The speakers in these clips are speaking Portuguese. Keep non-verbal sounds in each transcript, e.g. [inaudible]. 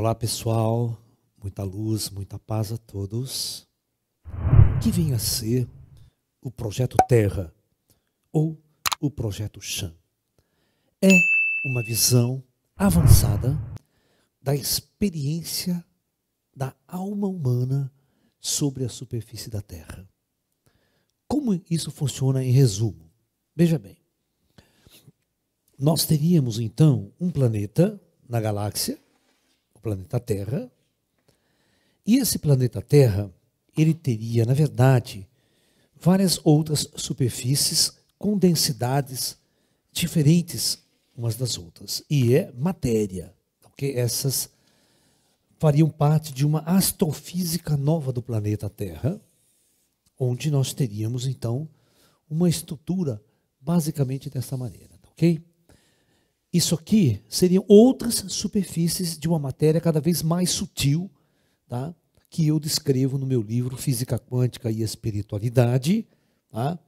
Olá pessoal, muita luz, muita paz a todos. O Que vem a ser o projeto Terra ou o projeto Chan. É uma visão avançada da experiência da alma humana sobre a superfície da Terra. Como isso funciona em resumo? Veja bem. Nós teríamos então um planeta na galáxia o planeta Terra. E esse planeta Terra, ele teria, na verdade, várias outras superfícies com densidades diferentes umas das outras. E é matéria, porque essas fariam parte de uma astrofísica nova do planeta Terra, onde nós teríamos então uma estrutura basicamente dessa maneira, ok? Isso aqui seriam outras superfícies de uma matéria cada vez mais sutil, tá? que eu descrevo no meu livro Física Quântica e Espiritualidade, tá?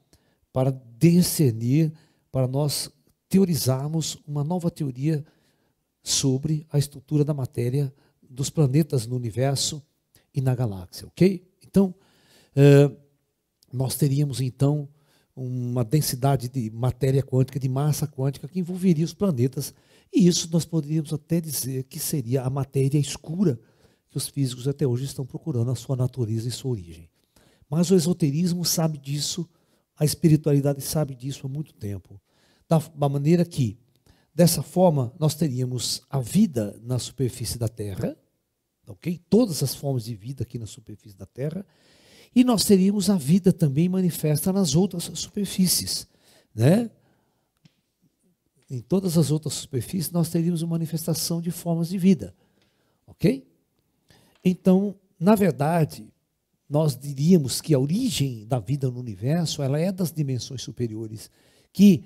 para discernir, para nós teorizarmos uma nova teoria sobre a estrutura da matéria dos planetas no universo e na galáxia, ok? Então, eh, nós teríamos então uma densidade de matéria quântica, de massa quântica, que envolveria os planetas. E isso nós poderíamos até dizer que seria a matéria escura que os físicos até hoje estão procurando a sua natureza e sua origem. Mas o esoterismo sabe disso, a espiritualidade sabe disso há muito tempo. Da, da maneira que, dessa forma, nós teríamos a vida na superfície da Terra, ok? Todas as formas de vida aqui na superfície da Terra, e nós teríamos a vida também manifesta nas outras superfícies, né? Em todas as outras superfícies nós teríamos uma manifestação de formas de vida, ok? Então, na verdade, nós diríamos que a origem da vida no universo ela é das dimensões superiores, que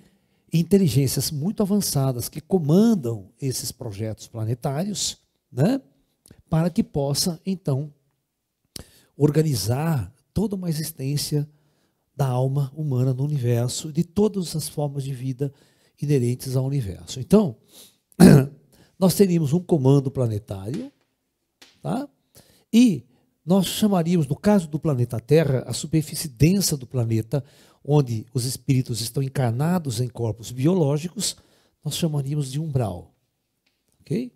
inteligências muito avançadas que comandam esses projetos planetários, né, para que possa então organizar toda uma existência da alma humana no universo, de todas as formas de vida inerentes ao universo. Então, [clears throat] nós teríamos um comando planetário, tá? E nós chamaríamos, no caso do planeta Terra, a superfície densa do planeta, onde os espíritos estão encarnados em corpos biológicos, nós chamaríamos de umbral. OK?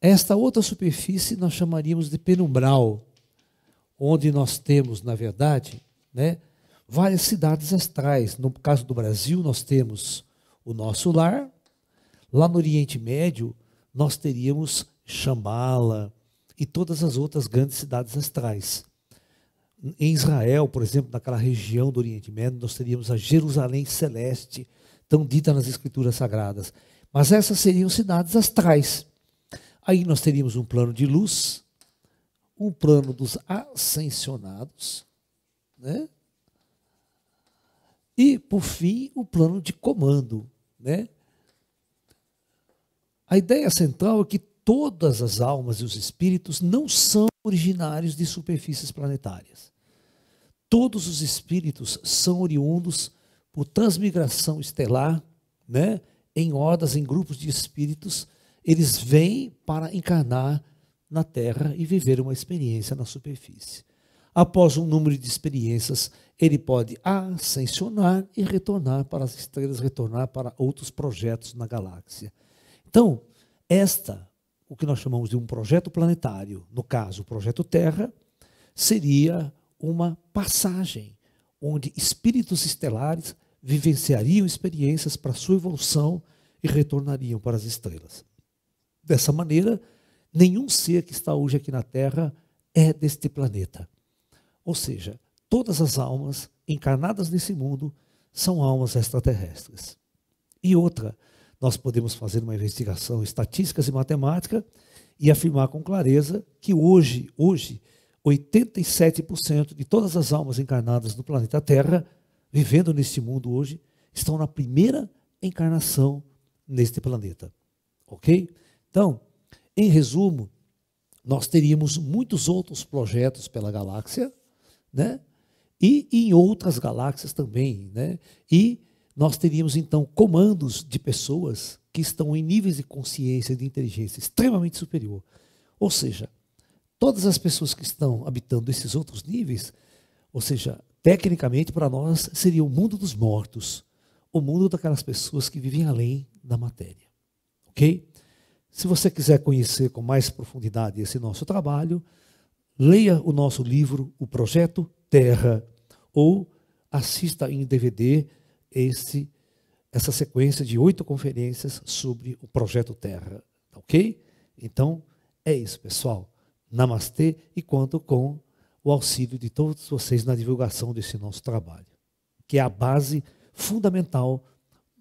Esta outra superfície nós chamaríamos de penumbral onde nós temos, na verdade, né, várias cidades astrais. No caso do Brasil, nós temos o nosso lar. Lá no Oriente Médio, nós teríamos Shambhala e todas as outras grandes cidades astrais. Em Israel, por exemplo, naquela região do Oriente Médio, nós teríamos a Jerusalém Celeste, tão dita nas Escrituras Sagradas. Mas essas seriam cidades astrais. Aí nós teríamos um plano de luz, o plano dos ascensionados, né? E, por fim, o plano de comando, né? A ideia central é que todas as almas e os espíritos não são originários de superfícies planetárias. Todos os espíritos são oriundos por transmigração estelar, né? Em hordas, em grupos de espíritos, eles vêm para encarnar na Terra e viver uma experiência na superfície. Após um número de experiências, ele pode ascensionar e retornar para as estrelas, retornar para outros projetos na galáxia. Então, esta, o que nós chamamos de um projeto planetário, no caso, o projeto Terra, seria uma passagem onde espíritos estelares vivenciariam experiências para sua evolução e retornariam para as estrelas. Dessa maneira, nenhum ser que está hoje aqui na Terra é deste planeta. Ou seja, todas as almas encarnadas nesse mundo são almas extraterrestres. E outra, nós podemos fazer uma investigação estatística e matemática e afirmar com clareza que hoje, hoje, 87% de todas as almas encarnadas no planeta Terra, vivendo neste mundo hoje, estão na primeira encarnação neste planeta. OK? Então, em resumo, nós teríamos muitos outros projetos pela galáxia, né? E em outras galáxias também, né? E nós teríamos então comandos de pessoas que estão em níveis de consciência e de inteligência extremamente superior. Ou seja, todas as pessoas que estão habitando esses outros níveis, ou seja, tecnicamente para nós seria o mundo dos mortos, o mundo daquelas pessoas que vivem além da matéria. OK? Se você quiser conhecer com mais profundidade esse nosso trabalho, leia o nosso livro, O Projeto Terra, ou assista em DVD esse, essa sequência de oito conferências sobre o Projeto Terra. Tá ok? Então, é isso, pessoal. Namastê e conto com o auxílio de todos vocês na divulgação desse nosso trabalho, que é a base fundamental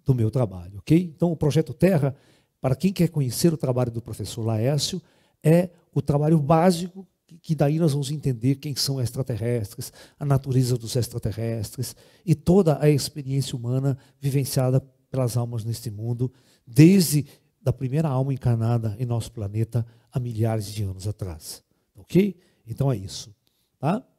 do meu trabalho, ok? Então, o Projeto Terra para quem quer conhecer o trabalho do professor Laércio, é o trabalho básico que daí nós vamos entender quem são extraterrestres, a natureza dos extraterrestres e toda a experiência humana vivenciada pelas almas neste mundo, desde da primeira alma encarnada em nosso planeta há milhares de anos atrás. Ok? Então é isso. Tá?